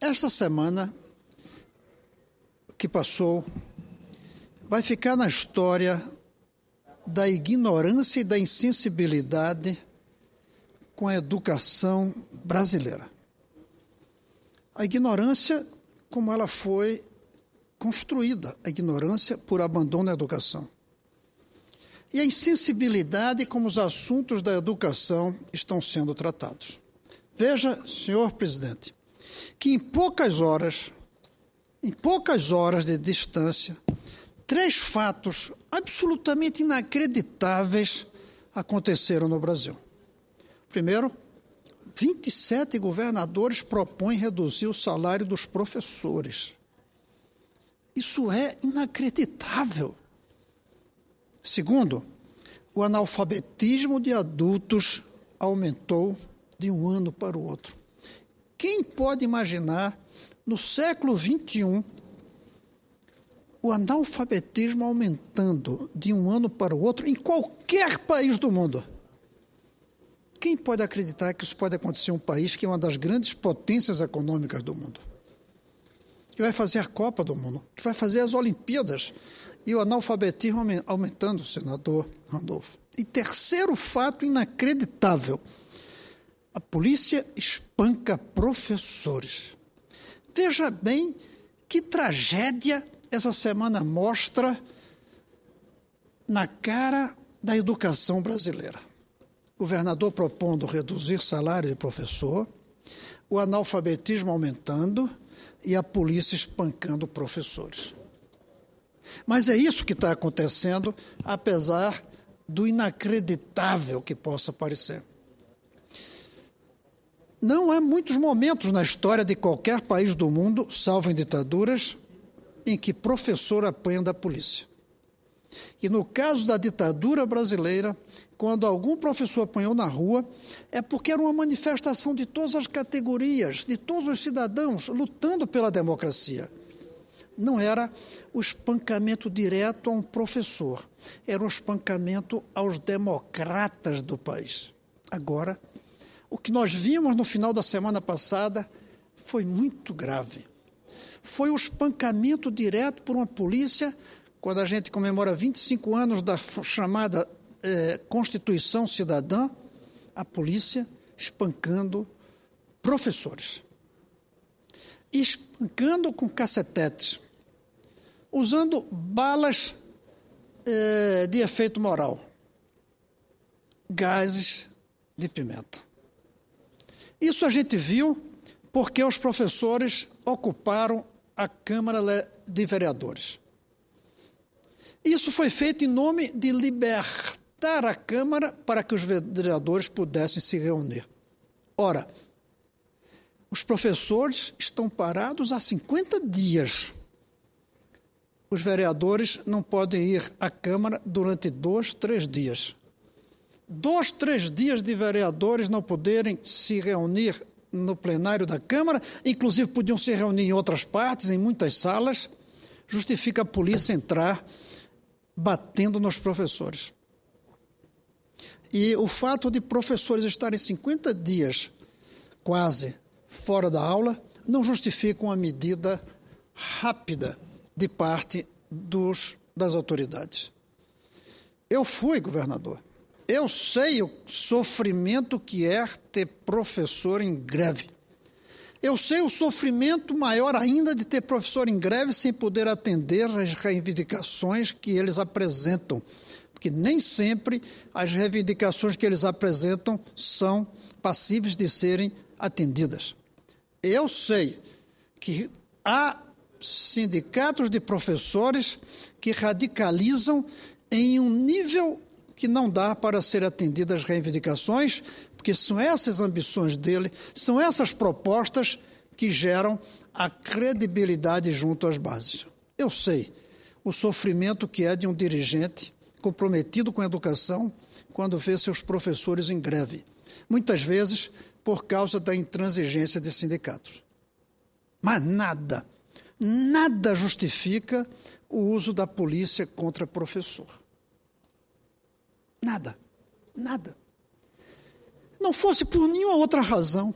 Esta semana que passou vai ficar na história da ignorância e da insensibilidade com a educação brasileira. A ignorância, como ela foi construída, a ignorância por abandono da educação. E a insensibilidade como os assuntos da educação estão sendo tratados. Veja, senhor presidente, que em poucas horas, em poucas horas de distância, três fatos absolutamente inacreditáveis aconteceram no Brasil. Primeiro, 27 governadores propõem reduzir o salário dos professores. Isso é inacreditável. Segundo, o analfabetismo de adultos aumentou de um ano para o outro. Quem pode imaginar, no século XXI, o analfabetismo aumentando de um ano para o outro em qualquer país do mundo? Quem pode acreditar que isso pode acontecer em um país que é uma das grandes potências econômicas do mundo? Que vai fazer a Copa do Mundo, que vai fazer as Olimpíadas. E o analfabetismo aumentando, senador Randolfo. E terceiro fato inacreditável a polícia espanca professores. Veja bem que tragédia essa semana mostra na cara da educação brasileira. governador propondo reduzir salário de professor, o analfabetismo aumentando e a polícia espancando professores. Mas é isso que está acontecendo, apesar do inacreditável que possa parecer. Não há muitos momentos na história de qualquer país do mundo, salvo em ditaduras, em que professor apanha da polícia. E no caso da ditadura brasileira, quando algum professor apanhou na rua, é porque era uma manifestação de todas as categorias, de todos os cidadãos lutando pela democracia. Não era o espancamento direto a um professor, era o espancamento aos democratas do país. Agora, o que nós vimos no final da semana passada foi muito grave. Foi o um espancamento direto por uma polícia quando a gente comemora 25 anos da chamada eh, Constituição Cidadã, a polícia espancando professores. Espancando com cacetetes, usando balas eh, de efeito moral, gases de pimenta. Isso a gente viu porque os professores ocuparam a Câmara de Vereadores. Isso foi feito em nome de libertar a Câmara para que os vereadores pudessem se reunir. Ora, os professores estão parados há 50 dias. Os vereadores não podem ir à Câmara durante dois, três dias dois, três dias de vereadores não poderem se reunir no plenário da Câmara, inclusive podiam se reunir em outras partes, em muitas salas, justifica a polícia entrar batendo nos professores. E o fato de professores estarem 50 dias quase fora da aula não justifica uma medida rápida de parte dos, das autoridades. Eu fui governador eu sei o sofrimento que é ter professor em greve. Eu sei o sofrimento maior ainda de ter professor em greve sem poder atender às reivindicações que eles apresentam, porque nem sempre as reivindicações que eles apresentam são passíveis de serem atendidas. Eu sei que há sindicatos de professores que radicalizam em um nível que não dá para ser atendidas as reivindicações, porque são essas ambições dele, são essas propostas que geram a credibilidade junto às bases. Eu sei o sofrimento que é de um dirigente comprometido com a educação quando vê seus professores em greve, muitas vezes por causa da intransigência de sindicatos. Mas nada, nada justifica o uso da polícia contra professor. Nada. Nada. Não fosse por nenhuma outra razão.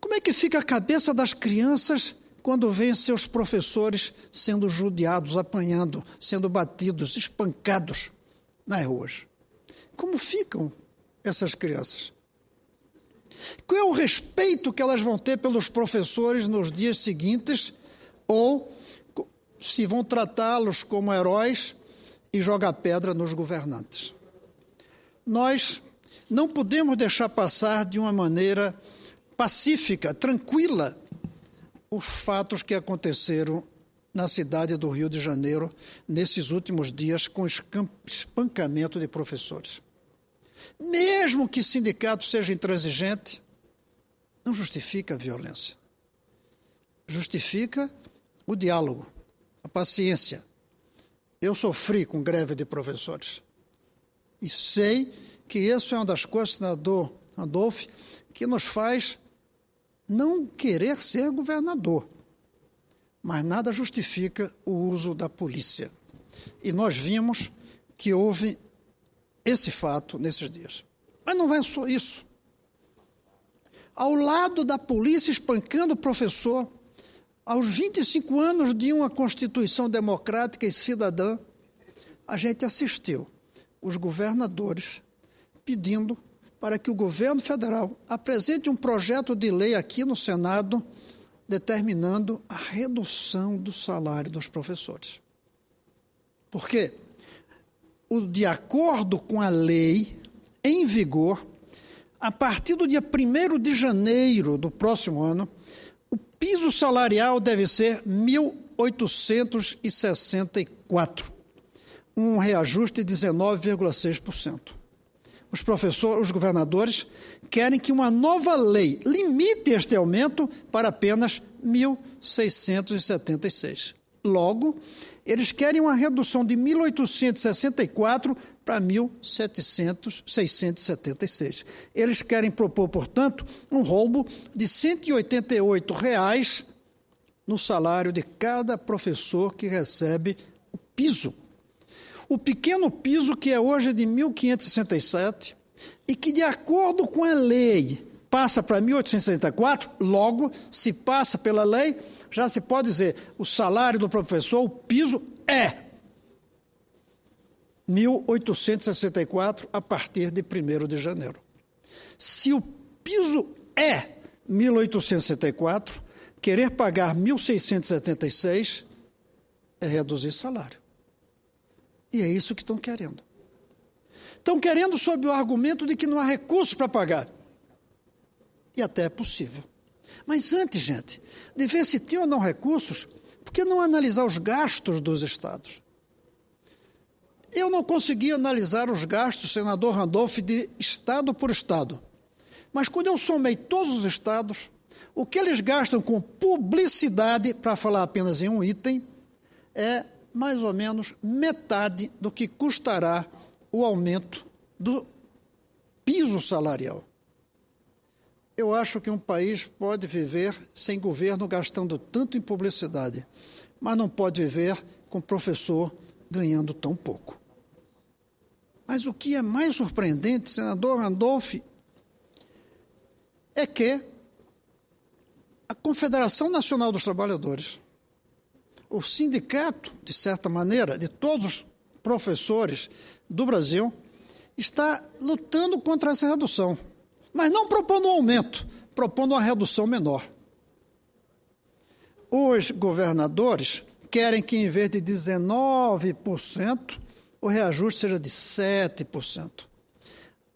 Como é que fica a cabeça das crianças quando veem seus professores sendo judiados, apanhando, sendo batidos, espancados nas ruas? É como ficam essas crianças? Qual é o respeito que elas vão ter pelos professores nos dias seguintes? Ou se vão tratá-los como heróis e joga pedra nos governantes. Nós não podemos deixar passar de uma maneira pacífica, tranquila, os fatos que aconteceram na cidade do Rio de Janeiro nesses últimos dias com espancamento de professores. Mesmo que sindicato seja intransigente, não justifica a violência. Justifica o diálogo, a paciência, eu sofri com greve de professores. E sei que isso é uma das coisas, senador Adolfo, que nos faz não querer ser governador. Mas nada justifica o uso da polícia. E nós vimos que houve esse fato nesses dias. Mas não é só isso. Ao lado da polícia espancando o professor, aos 25 anos de uma Constituição democrática e cidadã, a gente assistiu os governadores pedindo para que o governo federal apresente um projeto de lei aqui no Senado determinando a redução do salário dos professores. Por quê? O, de acordo com a lei em vigor, a partir do dia 1 de janeiro do próximo ano, piso salarial deve ser 1.864, um reajuste de 19,6%. Os professores, os governadores querem que uma nova lei limite este aumento para apenas 1.676. Logo, eles querem uma redução de 1.864 para 1.676. Eles querem propor, portanto, um roubo de R$ 188 reais no salário de cada professor que recebe o piso. O pequeno piso que é hoje de 1.567 e que, de acordo com a lei, passa para 1864, logo, se passa pela lei, já se pode dizer, o salário do professor, o piso é 1864 a partir de 1 de janeiro. Se o piso é 1864, querer pagar 1676 é reduzir salário. E é isso que estão querendo. Estão querendo sob o argumento de que não há recursos para pagar. E até é possível. Mas antes, gente, de ver se tem ou não recursos, por que não analisar os gastos dos estados? Eu não consegui analisar os gastos, senador Randolph, de estado por estado. Mas quando eu somei todos os estados, o que eles gastam com publicidade, para falar apenas em um item, é mais ou menos metade do que custará o aumento do piso salarial. Eu acho que um país pode viver sem governo gastando tanto em publicidade, mas não pode viver com professor ganhando tão pouco. Mas o que é mais surpreendente, senador Randolph, é que a Confederação Nacional dos Trabalhadores, o sindicato, de certa maneira, de todos os professores do Brasil, está lutando contra essa redução, mas não propondo um aumento, propondo uma redução menor. Os governadores querem que, em vez de 19%, o reajuste seja de 7%.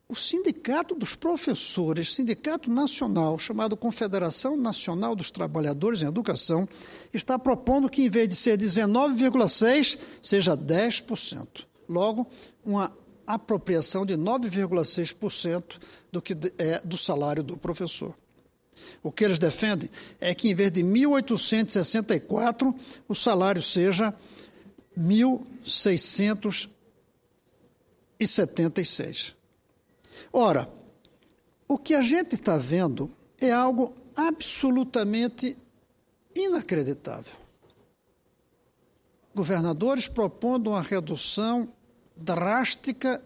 O Sindicato dos Professores, Sindicato Nacional, chamado Confederação Nacional dos Trabalhadores em Educação, está propondo que, em vez de ser 19,6%, seja 10%. Logo, uma apropriação de 9,6% do que é do salário do professor. O que eles defendem é que, em vez de 1.864, o salário seja 1.600 e 76. Ora, o que a gente está vendo é algo absolutamente inacreditável. Governadores propondo uma redução drástica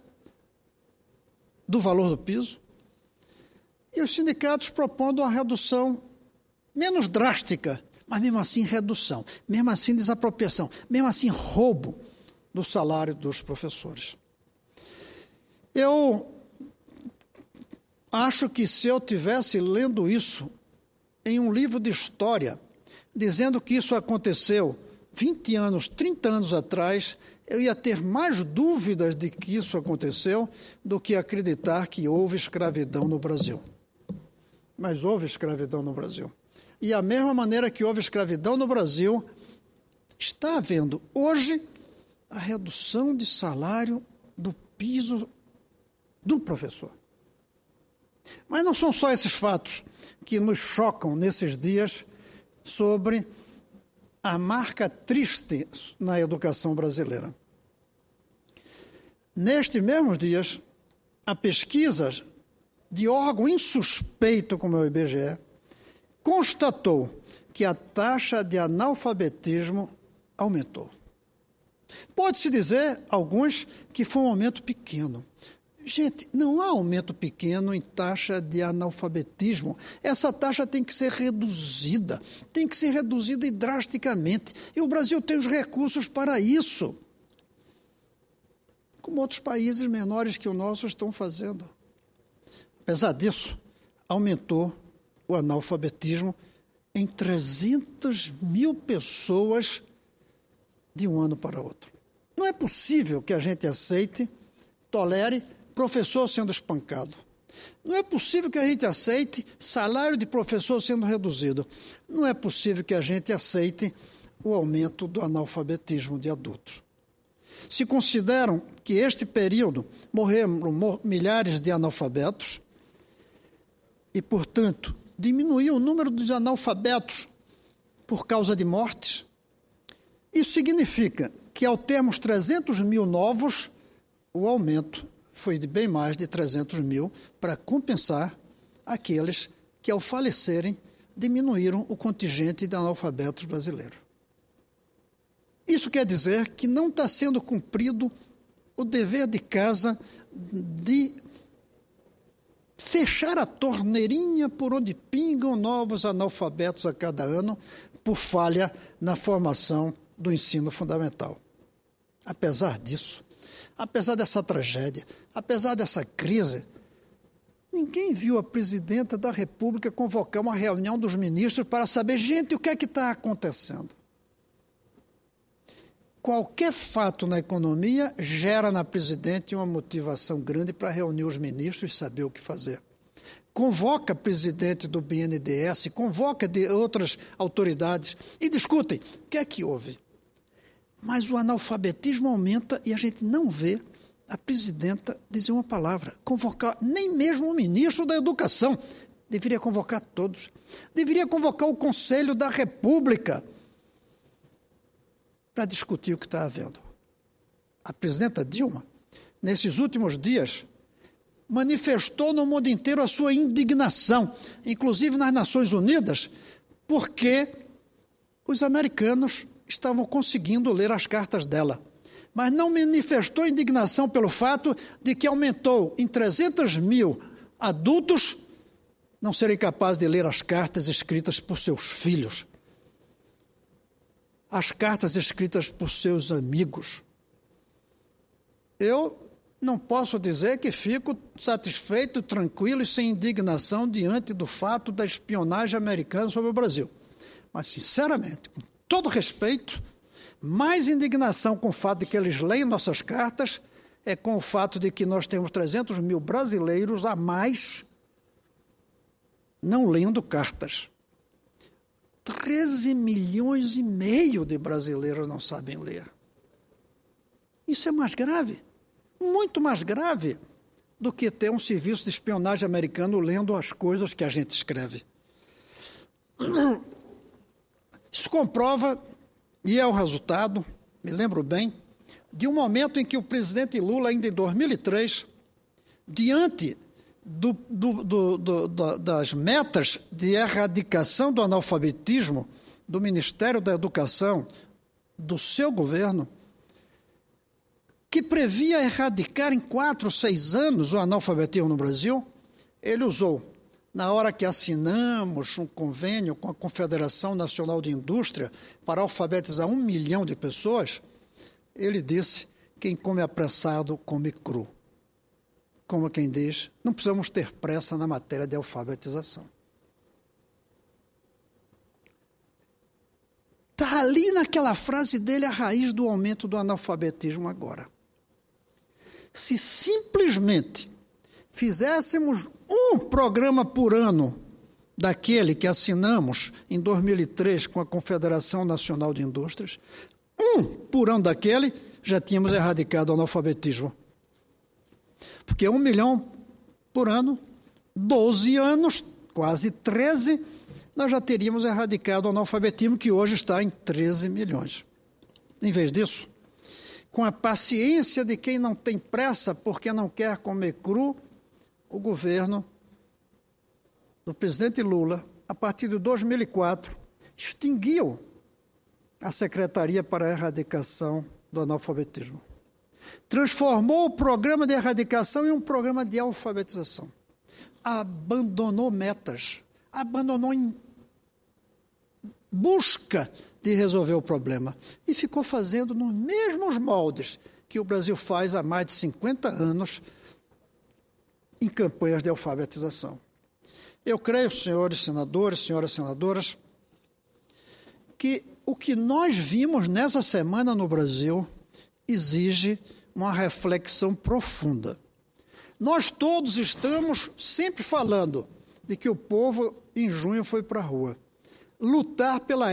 do valor do piso e os sindicatos propondo uma redução menos drástica, mas mesmo assim redução, mesmo assim desapropriação, mesmo assim roubo do salário dos professores. Eu acho que se eu tivesse lendo isso em um livro de história, dizendo que isso aconteceu 20 anos, 30 anos atrás, eu ia ter mais dúvidas de que isso aconteceu do que acreditar que houve escravidão no Brasil. Mas houve escravidão no Brasil. E a mesma maneira que houve escravidão no Brasil, está havendo hoje a redução de salário do piso do professor. Mas não são só esses fatos que nos chocam nesses dias sobre a marca triste na educação brasileira. Nestes mesmos dias, a pesquisa de órgão insuspeito como é o IBGE constatou que a taxa de analfabetismo aumentou. Pode-se dizer, alguns, que foi um aumento pequeno, Gente, não há aumento pequeno em taxa de analfabetismo. Essa taxa tem que ser reduzida, tem que ser reduzida e drasticamente. E o Brasil tem os recursos para isso. Como outros países menores que o nosso estão fazendo. Apesar disso, aumentou o analfabetismo em 300 mil pessoas de um ano para outro. Não é possível que a gente aceite, tolere professor sendo espancado. Não é possível que a gente aceite salário de professor sendo reduzido. Não é possível que a gente aceite o aumento do analfabetismo de adultos. Se consideram que este período morreram milhares de analfabetos e, portanto, diminuiu o número dos analfabetos por causa de mortes, isso significa que, ao termos 300 mil novos, o aumento foi de bem mais de 300 mil para compensar aqueles que, ao falecerem, diminuíram o contingente de analfabetos brasileiros. Isso quer dizer que não está sendo cumprido o dever de casa de fechar a torneirinha por onde pingam novos analfabetos a cada ano por falha na formação do ensino fundamental. Apesar disso, Apesar dessa tragédia, apesar dessa crise, ninguém viu a presidenta da República convocar uma reunião dos ministros para saber, gente, o que é que está acontecendo. Qualquer fato na economia gera na presidente uma motivação grande para reunir os ministros e saber o que fazer convoca presidente do BNDES, convoca de outras autoridades e discutem o que é que houve. Mas o analfabetismo aumenta e a gente não vê a presidenta dizer uma palavra, convocar nem mesmo o ministro da Educação. Deveria convocar todos. Deveria convocar o Conselho da República para discutir o que está havendo. A presidenta Dilma, nesses últimos dias, manifestou no mundo inteiro a sua indignação, inclusive nas Nações Unidas, porque os americanos estavam conseguindo ler as cartas dela. Mas não manifestou indignação pelo fato de que aumentou em 300 mil adultos não serem capazes de ler as cartas escritas por seus filhos, as cartas escritas por seus amigos. Eu não posso dizer que fico satisfeito, tranquilo e sem indignação diante do fato da espionagem americana sobre o Brasil. Mas, sinceramente, com todo respeito, mais indignação com o fato de que eles leem nossas cartas é com o fato de que nós temos 300 mil brasileiros a mais não lendo cartas. 13 milhões e meio de brasileiros não sabem ler. Isso é mais grave, muito mais grave do que ter um serviço de espionagem americano lendo as coisas que a gente escreve. Isso comprova, e é o resultado, me lembro bem, de um momento em que o presidente Lula, ainda em 2003, diante do, do, do, das metas de erradicação do analfabetismo do Ministério da Educação, do seu governo, que previa erradicar em quatro, seis anos o analfabetismo no Brasil, ele usou na hora que assinamos um convênio com a Confederação Nacional de Indústria para alfabetizar um milhão de pessoas, ele disse: quem come apressado come cru. Como quem diz, não precisamos ter pressa na matéria de alfabetização. Está ali naquela frase dele a raiz do aumento do analfabetismo agora. Se simplesmente fizéssemos um programa por ano daquele que assinamos em 2003 com a Confederação Nacional de Indústrias, um por ano daquele, já tínhamos erradicado o analfabetismo. Porque um milhão por ano, 12 anos, quase 13, nós já teríamos erradicado o analfabetismo, que hoje está em 13 milhões. Em vez disso, com a paciência de quem não tem pressa porque não quer comer cru, o governo do presidente Lula, a partir de 2004, extinguiu a Secretaria para a Erradicação do Analfabetismo. Transformou o programa de erradicação em um programa de alfabetização. Abandonou metas, abandonou em busca de resolver o problema e ficou fazendo nos mesmos moldes que o Brasil faz há mais de 50 anos em campanhas de alfabetização. Eu creio, senhores senadores, senhoras senadoras, que o que nós vimos nessa semana no Brasil exige uma reflexão profunda. Nós todos estamos sempre falando de que o povo em junho foi para a rua lutar pela